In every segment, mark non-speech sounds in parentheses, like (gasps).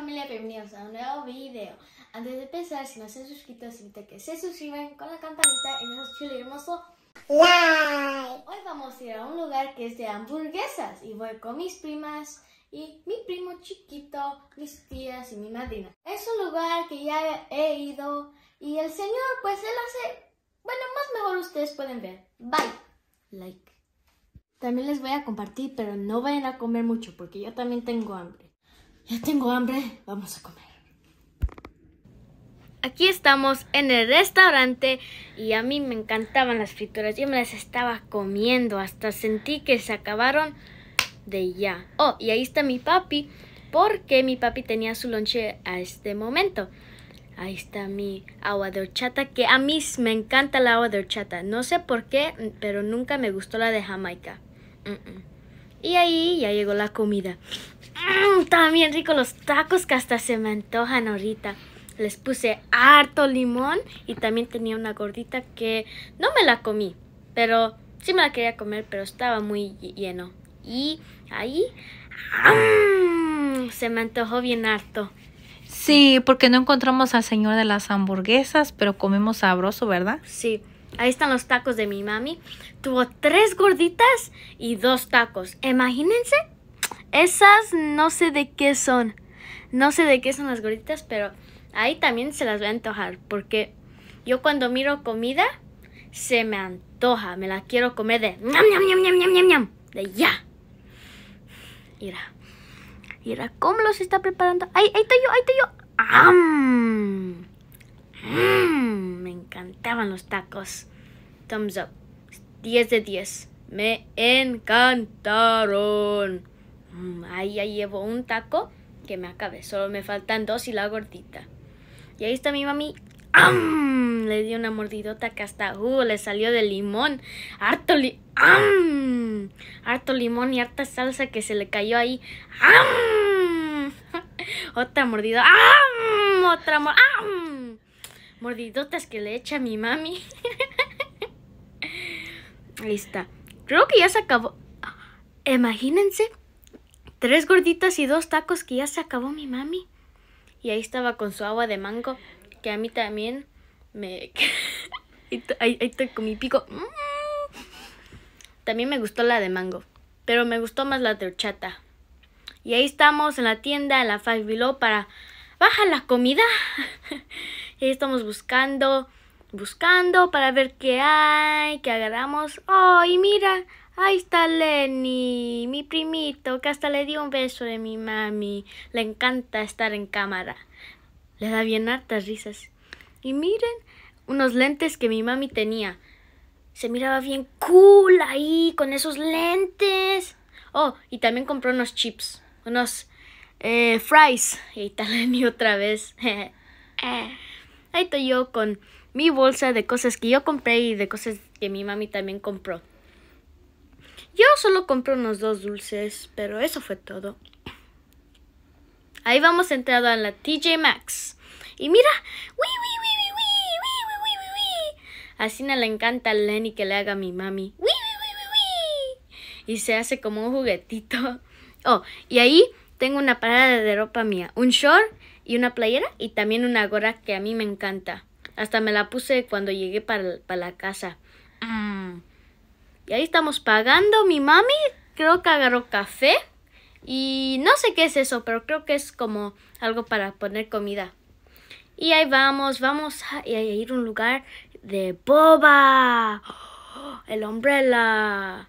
familia, bienvenidos a un nuevo video. Antes de empezar, si no se han suscrito, a que se suscriban con la campanita y nos chulo hermoso like. Hoy vamos a ir a un lugar que es de hamburguesas y voy con mis primas y mi primo chiquito, mis tías y mi madrina. Es un lugar que ya he ido y el señor pues él hace, bueno, más mejor ustedes pueden ver. Bye. Like. También les voy a compartir, pero no vayan a comer mucho porque yo también tengo hambre. Ya tengo hambre, vamos a comer. Aquí estamos en el restaurante y a mí me encantaban las frituras. Yo me las estaba comiendo hasta sentí que se acabaron de ya. Oh, y ahí está mi papi porque mi papi tenía su lonche a este momento. Ahí está mi agua de horchata, que a mí me encanta la agua de horchata. No sé por qué, pero nunca me gustó la de Jamaica. Y ahí ya llegó la comida. Mm, también rico los tacos que hasta se me antojan ahorita. Les puse harto limón y también tenía una gordita que no me la comí, pero sí me la quería comer, pero estaba muy lleno. Y ahí mm, se me antojó bien harto. Sí, porque no encontramos al señor de las hamburguesas, pero comimos sabroso, ¿verdad? Sí. Ahí están los tacos de mi mami. Tuvo tres gorditas y dos tacos. Imagínense. Esas no sé de qué son. No sé de qué son las gorditas, pero ahí también se las voy a antojar. Porque yo cuando miro comida, se me antoja. Me la quiero comer de... ¡Nam, niam, ñam! de ya. Mira. Mira cómo los está preparando. Ahí, ahí estoy yo, ahí estoy yo. ¡Am! Mmm, me encantaban los tacos. Thumbs up. 10 de 10. Me encantaron. Mm, ahí ya llevo un taco que me acabe. Solo me faltan dos y la gordita. Y ahí está mi mami. Le dio una mordidota que hasta uh, le salió de limón. Harto, li harto limón y harta salsa que se le cayó ahí. (laughs) Otra mordida. Otra mordida mordidotas que le echa mi mami. (laughs) Ahí está. Creo que ya se acabó. Imagínense. Tres gorditas y dos tacos que ya se acabó mi mami. Y ahí estaba con su agua de mango. Que a mí también me... (laughs) ahí, estoy con mi pico. Mm. También me gustó la de mango. Pero me gustó más la de horchata. Y ahí estamos en la tienda, en la Five Below para... ¡Baja la comida! (laughs) Estamos buscando, buscando para ver qué hay, qué agarramos. ¡Oh! Y mira! Ahí está Lenny, mi primito, que hasta le dio un beso de mi mami. Le encanta estar en cámara. Le da bien hartas risas. Y miren, unos lentes que mi mami tenía. Se miraba bien cool ahí, con esos lentes. Oh, y también compró unos chips, unos eh, fries. Y está (laughs) Lenny otra vez. (laughs) Eh. Ahí estoy yo con mi bolsa de cosas que yo compré y de cosas que mi mami también compró. Yo solo compré unos dos dulces, pero eso fue todo. Ahí vamos entrando a la TJ Maxx. Y mira, Así wi, le encanta a Lenny que le haga a mi mami. Y se hace como un juguetito. Oh, y ahí tengo una parada de ropa mía. Un short y una playera y también una gorra que a mí me encanta. Hasta me la puse cuando llegué para, la casa. Ah. Y ahí estamos pagando. Mi mami creo que agarró café y no sé qué es eso, pero creo que es como algo para poner comida. Y ahí vamos, vamos a, ir a un lugar de boba. (gasps) El umbrella.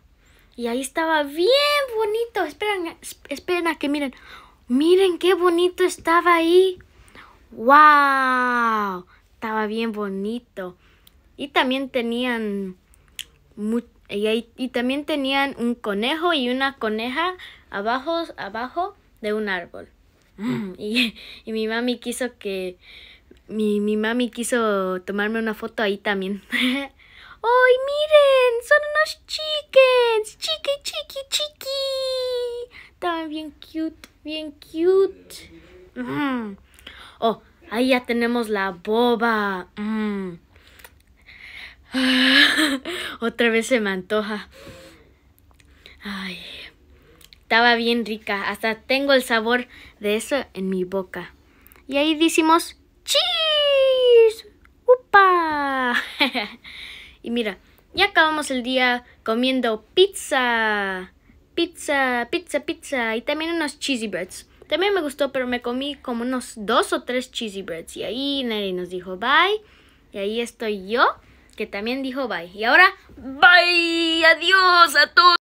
Y ahí estaba bien bonito. Esperen, esperen a que miren. Miren qué bonito estaba ahí. ¡Wow! Estaba bien bonito. Y también tenían y, también tenían un conejo y una coneja abajo, abajo de un árbol. Mm. (laughs) Y, mi mami quiso que mi, mami quiso tomarme una foto ahí también. (laughs) ¡Ay, miren! ¡Son unos chickens! ¡Chiqui, chiqui, chiqui! Estaban bien cute. Bien cute. Mm. Oh, ahí ya tenemos la boba. Mm. (laughs) Otra vez se me antoja. Ay, estaba bien rica. Hasta tengo el sabor de eso en mi boca. Y ahí decimos ¡Cheese! ¡Upa! (laughs) y mira, ya acabamos el día comiendo pizza pizza, pizza, pizza y también unos cheesy breads. También me gustó, pero me comí como unos dos o tres cheesy breads. Y ahí Nelly nos dijo bye. Y ahí estoy yo, que también dijo bye. Y ahora, bye, adiós a todos.